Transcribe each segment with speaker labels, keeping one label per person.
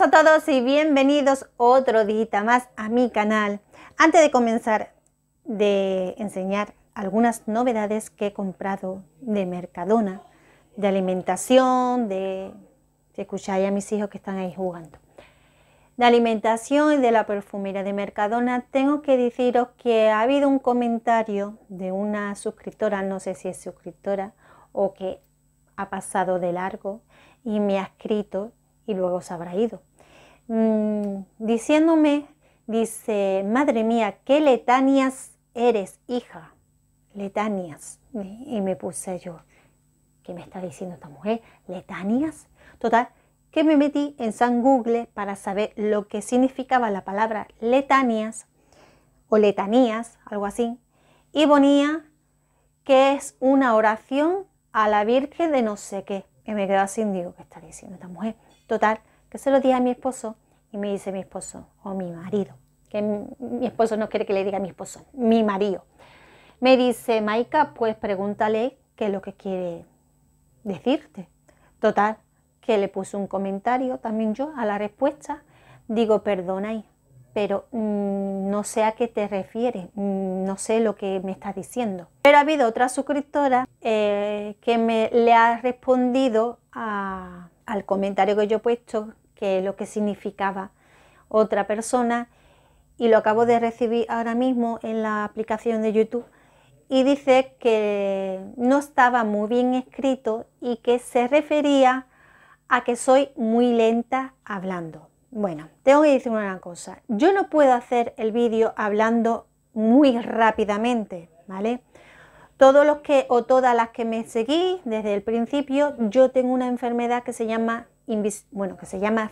Speaker 1: hola a todos y bienvenidos otro día más a mi canal. Antes de comenzar de enseñar algunas novedades que he comprado de Mercadona, de alimentación, de... Si escucháis a mis hijos que están ahí jugando. De alimentación y de la perfumería de Mercadona, tengo que deciros que ha habido un comentario de una suscriptora, no sé si es suscriptora o que ha pasado de largo, y me ha escrito y luego se habrá ido. Mm, diciéndome, dice, madre mía, qué letanías eres, hija, letanías. Y me puse yo, ¿qué me está diciendo esta mujer? ¿Letanías? Total, que me metí en San Google para saber lo que significaba la palabra letanías o letanías, algo así, y ponía que es una oración a la Virgen de no sé qué. Y me quedo sin digo, ¿qué está diciendo esta mujer? Total, que se lo dije a mi esposo y me dice mi esposo o oh, mi marido, que mi esposo no quiere que le diga a mi esposo, mi marido. Me dice, Maika, pues pregúntale qué es lo que quiere decirte. Total, que le puse un comentario también yo a la respuesta. Digo, ahí, pero mm, no sé a qué te refieres, mm, no sé lo que me estás diciendo. Pero ha habido otra suscriptora eh, que me le ha respondido a, al comentario que yo he puesto, que lo que significaba otra persona, y lo acabo de recibir ahora mismo en la aplicación de YouTube, y dice que no estaba muy bien escrito y que se refería a que soy muy lenta hablando. Bueno, tengo que decir una cosa, yo no puedo hacer el vídeo hablando muy rápidamente, ¿vale? Todos los que o todas las que me seguís desde el principio, yo tengo una enfermedad que se llama bueno, que se llama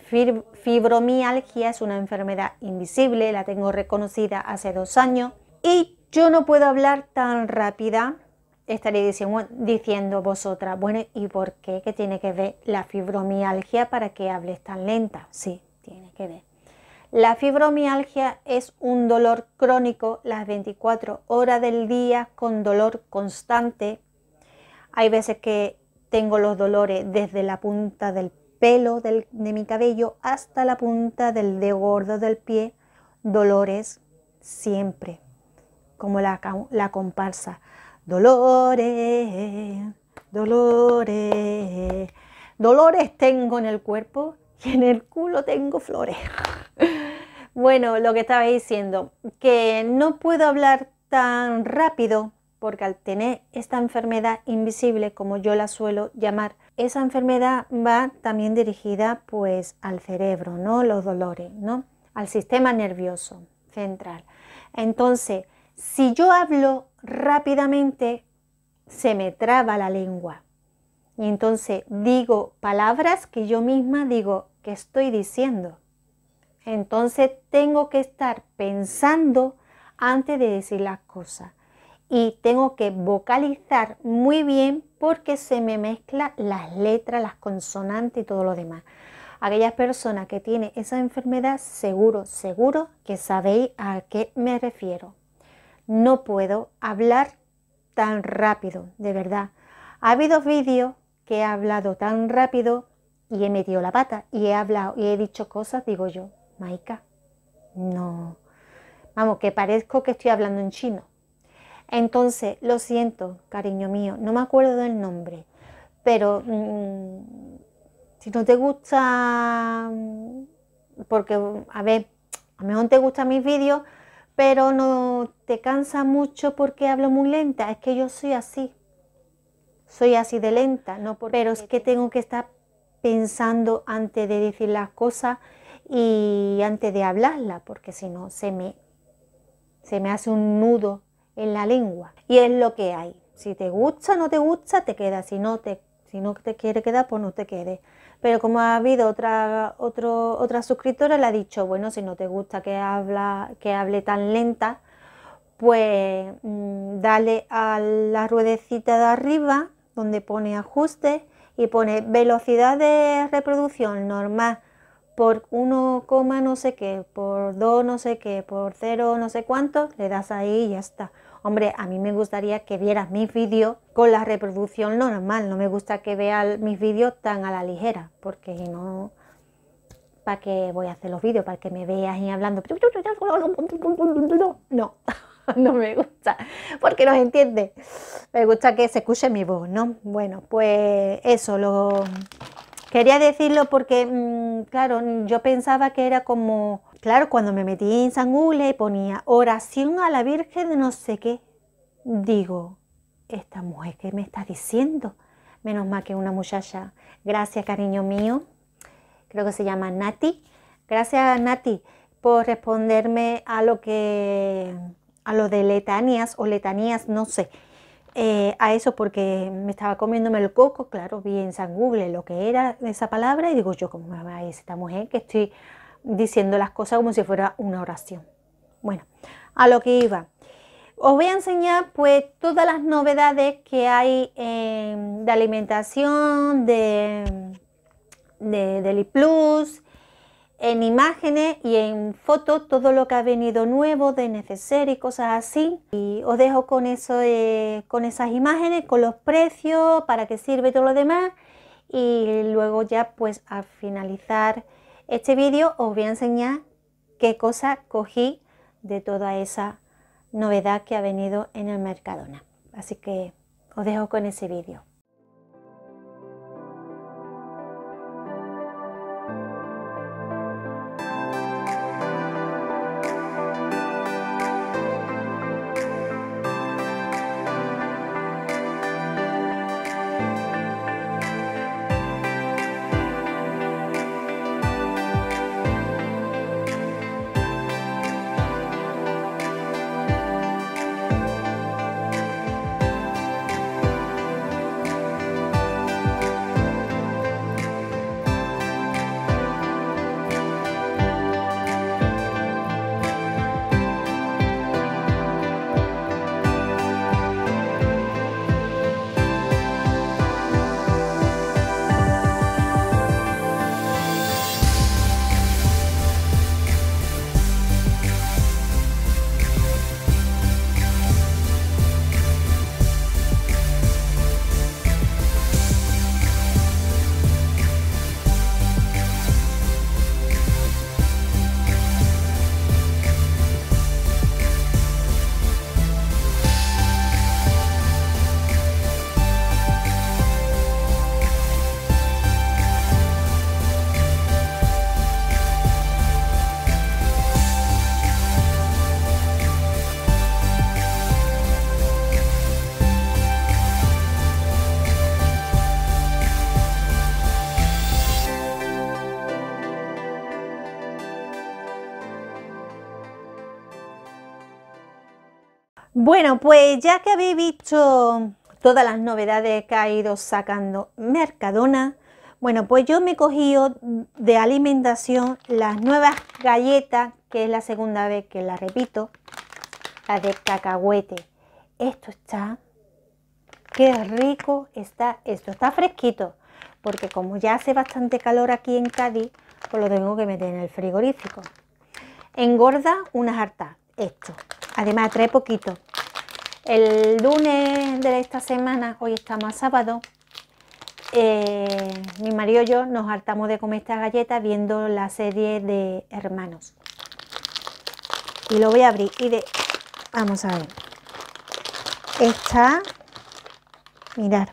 Speaker 1: fibromialgia, es una enfermedad invisible, la tengo reconocida hace dos años y yo no puedo hablar tan rápida, estaré diciendo, diciendo vosotras, bueno, ¿y por qué? ¿Qué tiene que ver la fibromialgia para que hables tan lenta? Sí, tiene que ver. La fibromialgia es un dolor crónico las 24 horas del día con dolor constante. Hay veces que tengo los dolores desde la punta del pelo de mi cabello hasta la punta del dedo gordo del pie. Dolores siempre, como la, la comparsa. Dolores, dolores, dolores tengo en el cuerpo que en el culo tengo flores. Bueno, lo que estaba diciendo, que no puedo hablar tan rápido porque al tener esta enfermedad invisible, como yo la suelo llamar, esa enfermedad va también dirigida pues al cerebro, ¿no? Los dolores, ¿no? Al sistema nervioso central. Entonces, si yo hablo rápidamente, se me traba la lengua. Y entonces digo palabras que yo misma digo, que estoy diciendo. Entonces tengo que estar pensando antes de decir las cosas. Y tengo que vocalizar muy bien porque se me mezclan las letras, las consonantes y todo lo demás. Aquellas personas que tienen esa enfermedad, seguro, seguro que sabéis a qué me refiero. No puedo hablar tan rápido, de verdad. Ha habido vídeos que he hablado tan rápido y he metido la pata y he hablado y he dicho cosas, digo yo, Maika, no. Vamos, que parezco que estoy hablando en chino. Entonces, lo siento, cariño mío, no me acuerdo del nombre, pero mm, si no te gusta, mm, porque, a ver, a lo mejor te gustan mis vídeos, pero no te cansa mucho porque hablo muy lenta, es que yo soy así, soy así de lenta, no pero es que tengo que estar pensando antes de decir las cosas y antes de hablarlas, porque si no se me, se me hace un nudo en la lengua. Y es lo que hay. Si te gusta no te gusta, te queda. Si no te, si no te quiere quedar, pues no te quedes. Pero como ha habido otra, otro, otra suscriptora, le ha dicho, bueno, si no te gusta que, habla, que hable tan lenta, pues mm, dale a la ruedecita de arriba donde pone ajustes y pone velocidad de reproducción normal por 1, no sé qué, por 2 no sé qué, por 0 no sé cuánto, le das ahí y ya está. Hombre, a mí me gustaría que vieras mis vídeos con la reproducción normal, no me gusta que veas mis vídeos tan a la ligera, porque no... ¿Para qué voy a hacer los vídeos? ¿Para que me veas y hablando? No. no me gusta, porque no entiende. Me gusta que se escuche mi voz, ¿no? Bueno, pues eso, lo quería decirlo porque, mm, claro, yo pensaba que era como, claro, cuando me metí en sangule y ponía oración a la Virgen de no sé qué. Digo, esta mujer, que me está diciendo? Menos mal que una muchacha. Gracias, cariño mío. Creo que se llama Nati. Gracias, Nati, por responderme a lo que a lo de letanías o letanías, no sé, eh, a eso porque me estaba comiéndome el coco, claro, vi en San Google lo que era esa palabra y digo yo, ¿cómo me va esta mujer que estoy diciendo las cosas como si fuera una oración? Bueno, a lo que iba. Os voy a enseñar pues todas las novedades que hay eh, de alimentación, de, de Plus, en imágenes y en fotos todo lo que ha venido nuevo de neceser y cosas así. Y os dejo con, eso, eh, con esas imágenes, con los precios, para qué sirve todo lo demás. Y luego ya pues al finalizar este vídeo os voy a enseñar qué cosa cogí de toda esa novedad que ha venido en el Mercadona. Así que os dejo con ese vídeo. Bueno, pues ya que habéis visto todas las novedades que ha ido sacando Mercadona, bueno, pues yo me he cogido de alimentación las nuevas galletas, que es la segunda vez que las repito, las de cacahuete. Esto está, qué rico está esto, está fresquito, porque como ya hace bastante calor aquí en Cádiz, pues lo tengo que meter en el frigorífico. Engorda una jarta, esto. Además trae poquito, el lunes de esta semana, hoy estamos a sábado, eh, mi marido y yo nos hartamos de comer esta galleta viendo la serie de Hermanos. Y lo voy a abrir y de... Vamos a ver. Está... Mirar.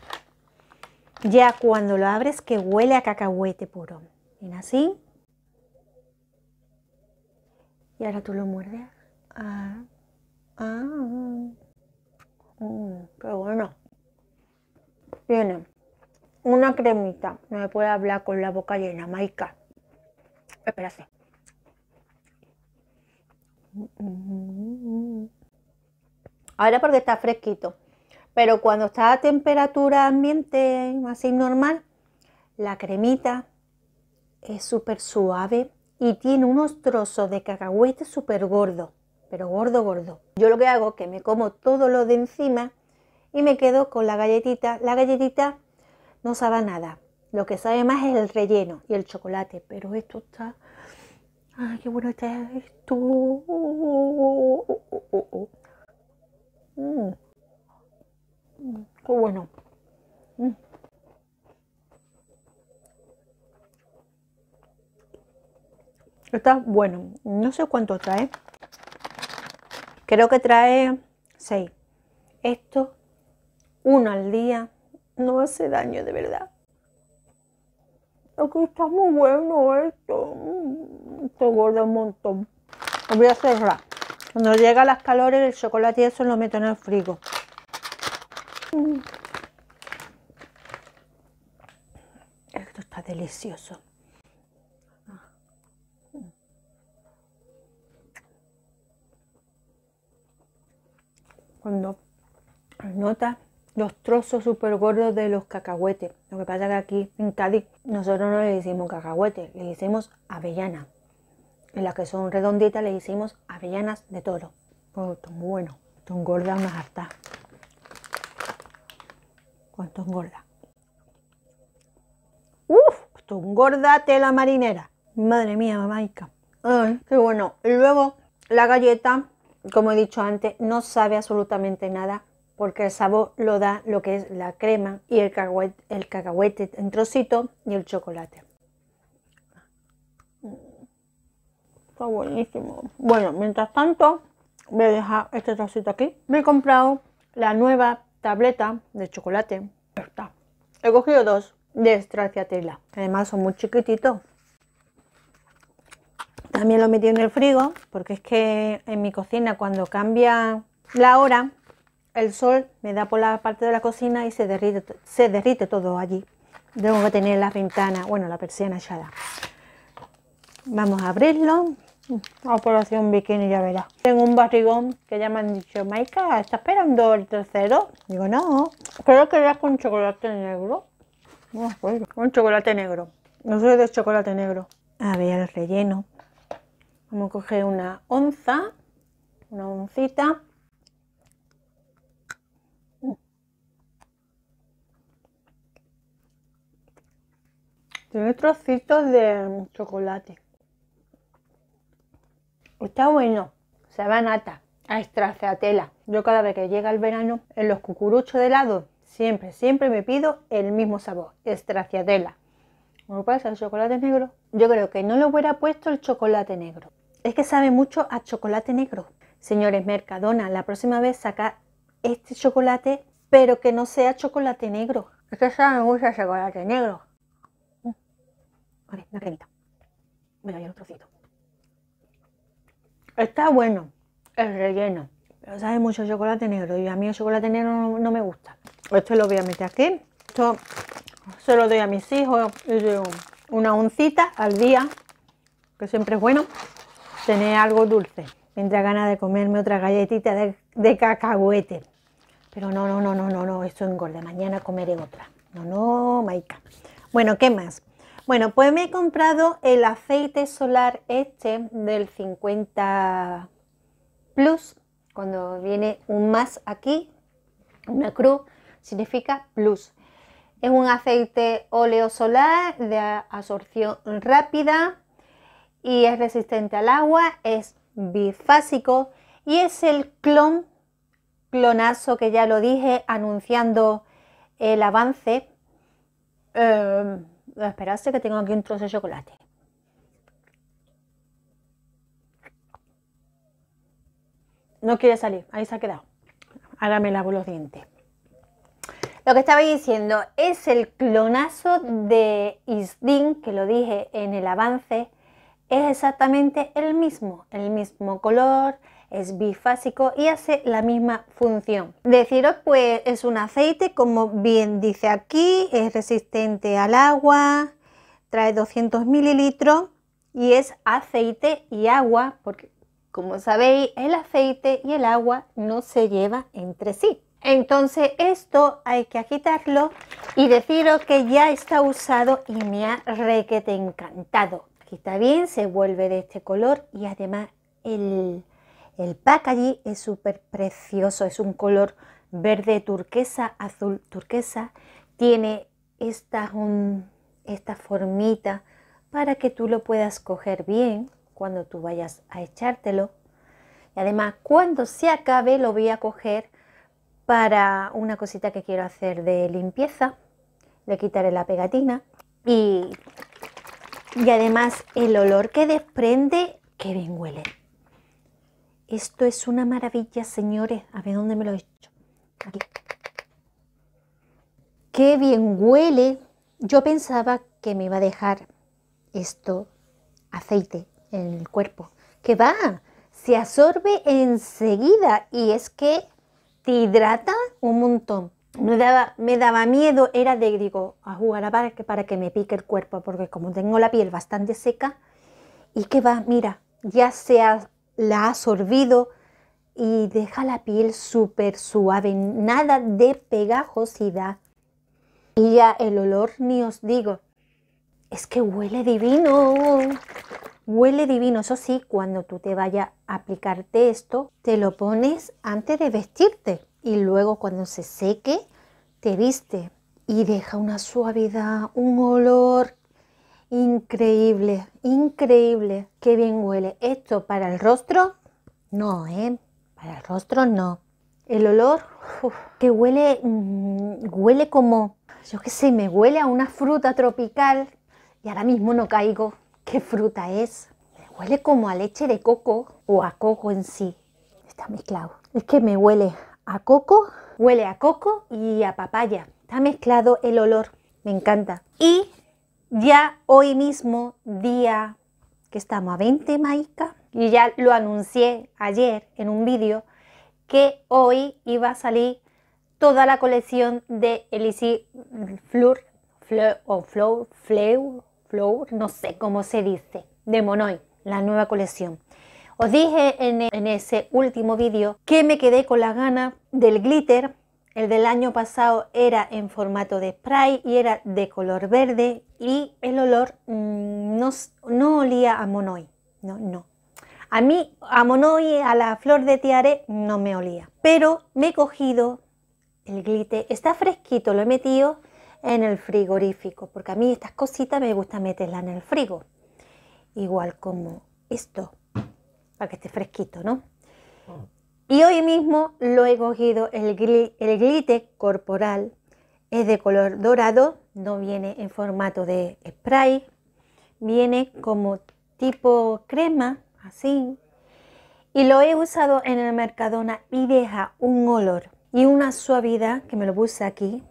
Speaker 1: Ya cuando lo abres que huele a cacahuete puro. Mira así. Y ahora tú lo muerdes. ah. ah. Mmm, qué bueno. Tiene una cremita. No me puede hablar con la boca llena, Maika. Espérate. Ahora porque está fresquito. Pero cuando está a temperatura ambiente, así normal, la cremita es súper suave y tiene unos trozos de cacahuete súper gordos pero gordo, gordo. Yo lo que hago es que me como todo lo de encima y me quedo con la galletita. La galletita no sabe nada. Lo que sabe más es el relleno y el chocolate, pero esto está... ¡Ay, qué bueno está esto! Mm. ¡Qué bueno! Mm. Está bueno. No sé cuánto trae. Creo que trae 6. Esto, uno al día, no hace daño de verdad. Aquí está muy bueno esto. Mm, esto gorda un montón. Lo voy a cerrar. Cuando llega las calores el chocolate y eso lo meto en el frigo. Mm. Esto está delicioso. no nota los trozos súper gordos de los cacahuetes. Lo que pasa que aquí en Cádiz nosotros no le hicimos cacahuetes le hicimos avellana. En las que son redonditas le hicimos avellanas de toro. Oh, tan bueno. Tan gorda más hasta oh, ¿Cuánto gorda ¡Uf! Esto engorda tela marinera. Madre mía, mamáica Ay, qué bueno. Y luego la galleta como he dicho antes, no sabe absolutamente nada porque el sabor lo da lo que es la crema y el cacahuete, el cacahuete en trocito y el chocolate. Está buenísimo. Bueno, mientras tanto, voy a dejar este trocito aquí. Me he comprado la nueva tableta de chocolate. He cogido dos de Stracciatella. Además son muy chiquititos. También lo metí en el frigo porque es que en mi cocina cuando cambia la hora el sol me da por la parte de la cocina y se derrite, todo allí. Tengo que tener las ventanas, bueno, la persiana echada. Vamos a abrirlo. Operación bikini, ya verás. Tengo un barrigón que ya me han dicho, Maika, ¿estás esperando el tercero? Digo, no, creo que era con chocolate negro. No, con chocolate negro. No soy de chocolate negro. A ver el relleno. Vamos a coger una onza, una oncita. Tiene trocitos de chocolate. Está bueno. Se va nata a estraciatela. Yo cada vez que llega el verano, en los cucuruchos de helado, siempre, siempre me pido el mismo sabor, estraciatela. ¿Cómo pasa el chocolate negro? Yo creo que no le hubiera puesto el chocolate negro. Es que sabe mucho a chocolate negro. Señores, Mercadona, la próxima vez saca este chocolate, pero que no sea chocolate negro. Es que sabe mucho a chocolate negro. A ver, una cremita. Me hay un trocito. Está bueno el relleno, pero sabe mucho a chocolate negro y a mí el chocolate negro no, no me gusta. Esto lo voy a meter aquí. Esto se lo doy a mis hijos. Una oncita al día, que siempre es bueno tener algo dulce. Me entra ganas de comerme otra galletita de, de cacahuete. Pero no, no, no, no, no, no, eso engorda. Mañana comeré otra. No, no, Maica. Bueno, ¿qué más? Bueno, pues me he comprado el aceite solar este del 50 Plus. Cuando viene un más aquí, una cruz, significa plus. Es un aceite óleo solar de absorción rápida y es resistente al agua, es bifásico y es el clon, clonazo que ya lo dije anunciando el avance. Eh, esperarse que tengo aquí un trozo de chocolate. No quiere salir, ahí se ha quedado. Ahora me lavo los dientes. Lo que estaba diciendo es el clonazo de Isdin, que lo dije en el avance, es exactamente el mismo, el mismo color, es bifásico y hace la misma función. Deciros pues es un aceite, como bien dice aquí, es resistente al agua, trae 200 mililitros y es aceite y agua, porque como sabéis el aceite y el agua no se llevan entre sí. Entonces esto hay que agitarlo y deciros que ya está usado y me ha requete encantado que está bien, se vuelve de este color y además el, el allí es súper precioso, es un color verde turquesa, azul turquesa, tiene esta, un, esta formita para que tú lo puedas coger bien cuando tú vayas a echártelo. Y además cuando se acabe lo voy a coger para una cosita que quiero hacer de limpieza. Le quitaré la pegatina y y además el olor que desprende, qué bien huele. Esto es una maravilla, señores. A ver dónde me lo he hecho. Aquí. Qué bien huele. Yo pensaba que me iba a dejar esto aceite en el cuerpo. Que va, se absorbe enseguida y es que te hidrata un montón me daba, me daba miedo, era de, digo, a jugar para que, para que me pique el cuerpo, porque como tengo la piel bastante seca, y que va, mira, ya se ha, la ha absorbido y deja la piel súper suave, nada de pegajosidad. Y ya el olor, ni os digo, es que huele divino, huele divino. Eso sí, cuando tú te vayas a aplicarte esto, te lo pones antes de vestirte y luego cuando se seque te viste y deja una suavidad, un olor increíble, increíble. Qué bien huele. Esto para el rostro, no, ¿eh? Para el rostro no. El olor, uf, que huele, mm, huele como, yo qué sé, me huele a una fruta tropical y ahora mismo no caigo. ¿Qué fruta es? Me huele como a leche de coco o a coco en sí. Está mezclado. Es que me huele a coco, huele a coco y a papaya. Está mezclado el olor, me encanta. Y ya hoy mismo, día que estamos a 20 Maica, y ya lo anuncié ayer en un vídeo, que hoy iba a salir toda la colección de Elisi Fleur, o Flow, Fleur, no sé cómo se dice, de Monoy, la nueva colección. Os dije e, en, ese último vídeo que me quedé con las ganas del glitter. El del año pasado era en formato de spray y era de color verde y el olor mm, no, no, olía a monoi. No, no. A mí, a monoi, a la flor de tiare, no me olía. Pero me he cogido el glitter. Está fresquito, lo he metido en el frigorífico, porque a mí estas cositas me gusta meterlas en el frigo. Igual como esto para que esté fresquito, ¿no? Ah. Y hoy mismo lo he cogido, el, el glitter corporal es de color dorado, no viene en formato de spray, viene como tipo crema, así. Y lo he usado en el Mercadona y deja un olor y una suavidad que me lo puse aquí.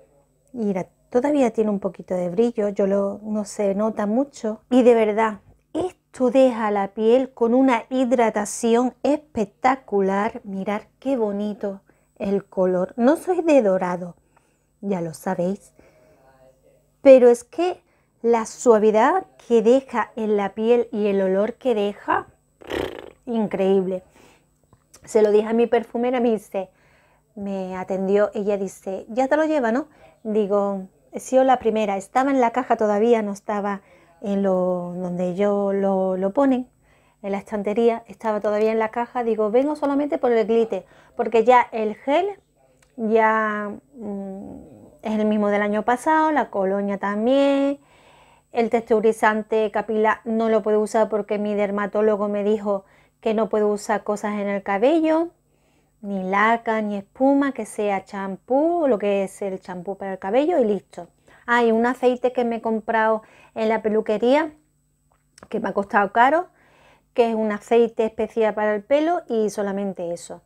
Speaker 1: Mira, todavía tiene un poquito de brillo, yo no se nota mucho y de verdad deja la piel con una hidratación espectacular. Mirar qué bonito el color. No soy de dorado, ya lo sabéis. Pero es que la suavidad que deja en la piel y el olor que deja, increíble. Se lo dije a mi perfumera, me dice, me atendió, ella dice, ya te lo lleva, ¿no? Digo, si o la primera, estaba en la caja todavía, no estaba en lo, donde yo lo, lo ponen, en la estantería, estaba todavía en la caja, digo, vengo solamente por el glitter, porque ya el gel ya mm, es el mismo del año pasado, la colonia también, el texturizante capilar no lo puedo usar porque mi dermatólogo me dijo que no puedo usar cosas en el cabello, ni laca, ni espuma, que sea champú, lo que es el champú para el cabello y listo hay un aceite que me he comprado en la peluquería que me ha costado caro, que es un aceite especial para el pelo y solamente eso,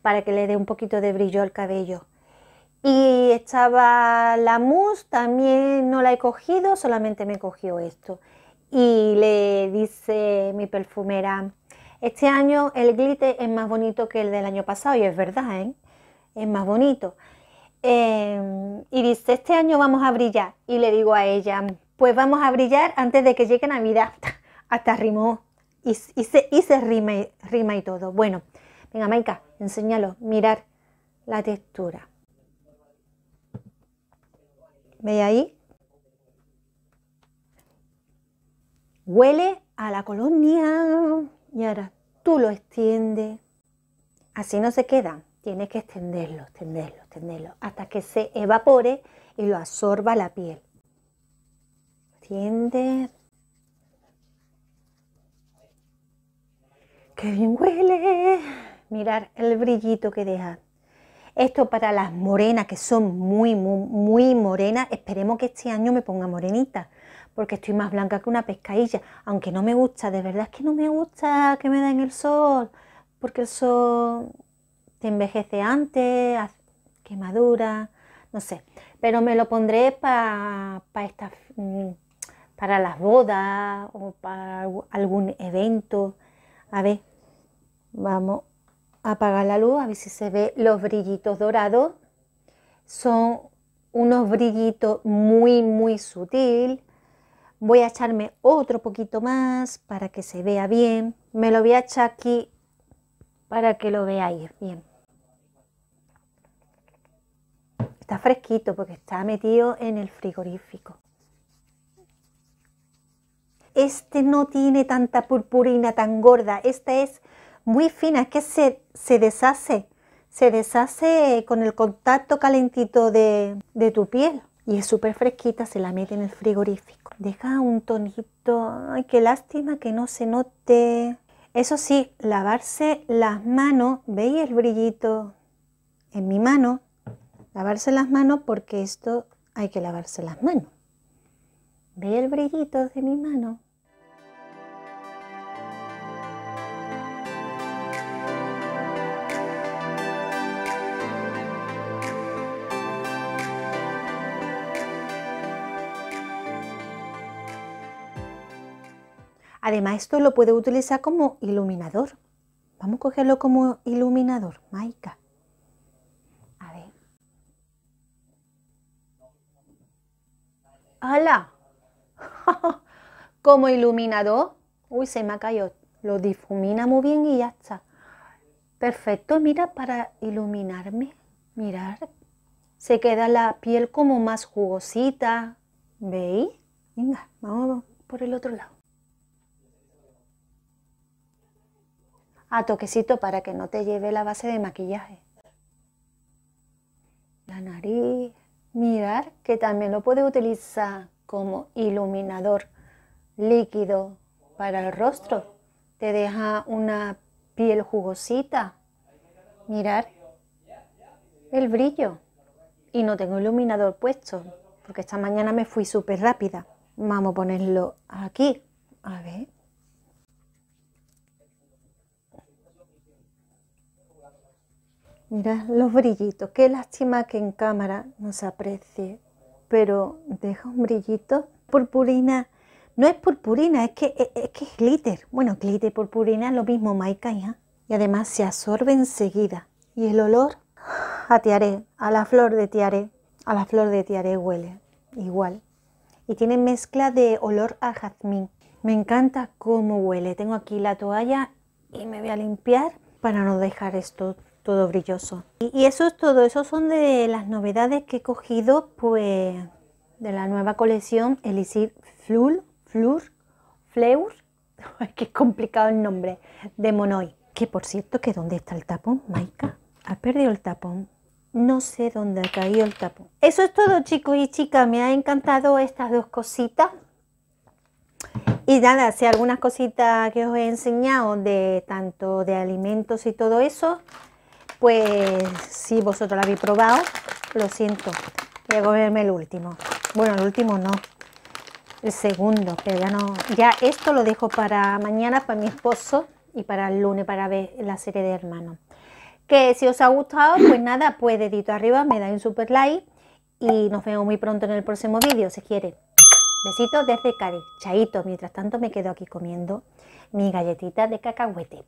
Speaker 1: para que le dé un poquito de brillo al cabello. Y estaba la mousse, también no la he cogido, solamente me cogió esto. Y le dice mi perfumera, este año el glitter es más bonito que el del año pasado y es verdad, ¿eh? es más bonito. Em, y dice, este año vamos a brillar. Y le digo a ella, pues vamos a brillar antes de que llegue Navidad. Hasta rimó. Y, se, rima, y, todo. Bueno, venga, Maika, enséñalo. Mirar la textura. ¿Ve ahí? Huele a la colonia. Y ahora tú lo extiendes. Así no se queda tienes que extenderlo, extenderlo, extenderlo, hasta que se evapore y lo absorba la piel. Extiende. ¡Qué bien huele! Mirar el brillito que deja. Esto para las morenas, que son muy, muy, muy morenas. Esperemos que este año me ponga morenita, porque estoy más blanca que una pescadilla. Aunque no me gusta, de verdad es que no me gusta que me den el sol, porque el sol envejece antes, quemadura, no sé. Pero me lo pondré para mm, para las bodas o para algún evento. A ver, vamos a apagar la luz, a ver si se ve los brillitos dorados. Son unos brillitos muy, muy sutil. Voy a echarme otro poquito más para que se vea bien. Me lo voy a echar aquí para que lo veáis bien. Está fresquito porque está metido en el frigorífico. Este no tiene tanta purpurina tan gorda. Esta es muy fina, es que se, deshace. Se deshace con el contacto calentito de, de tu piel. Y es súper fresquita, se la mete en el frigorífico. Deja un tonito. Ay, qué lástima que no se note. Eso sí, lavarse las manos. ¿Veis el brillito en mi mano? Lavarse las manos porque esto hay que lavarse las manos. ¿Ve el brillito de mi mano? Además, esto lo puede utilizar como iluminador. Vamos a cogerlo como iluminador, Maika. ¡Hala! Como iluminador. Uy, se me ha caído. Lo difumina muy bien y ya está. Perfecto, mira, para iluminarme. Mirar. Se queda la piel como más jugosita. ¿Veis? Venga, vamos por el otro lado. A toquecito para que no te lleve la base de maquillaje. La nariz. Mirar que también lo puede utilizar como iluminador líquido para el rostro. Te deja una piel jugosita. Mirar el brillo. Y no tengo iluminador puesto porque esta mañana me fui súper rápida. Vamos a ponerlo aquí. A ver. Mirad los brillitos. Qué lástima que en cámara no se aprecie, pero deja un brillito. Purpurina. No es purpurina, es que es, glitter. Bueno, glitter y purpurina es lo mismo, Maika. Y además se absorbe enseguida. Y el olor a tiaré, a la flor de tiaré. A la flor de tiaré huele igual. Y tiene mezcla de olor a jazmín. Me encanta cómo huele. Tengo aquí la toalla y me voy a limpiar para no dejar esto todo brilloso. Y, eso es todo, eso son de las novedades que he cogido pues de la nueva colección Elicir Flur, Flur, Fleur, que complicado el nombre, de Monoi. Que por cierto, que ¿dónde está el tapón, Maika? Ha perdido el tapón. No sé dónde ha caído el tapón. Eso es todo chicos y chicas, me han encantado estas dos cositas. Y nada, si algunas cositas que os he enseñado de tanto de alimentos y todo eso, pues si vosotros lo habéis probado, lo siento, voy a comerme el último. Bueno, el último no, el segundo, pero ya no, ya esto lo dejo para mañana, para mi esposo y para el lunes para ver la serie de hermanos. Que si os ha gustado, pues nada, pues dedito arriba, me dais un super like y nos vemos muy pronto en el próximo vídeo, si quiere. Besitos desde Cari. Chaito, mientras tanto me quedo aquí comiendo mi galletita de cacahuete.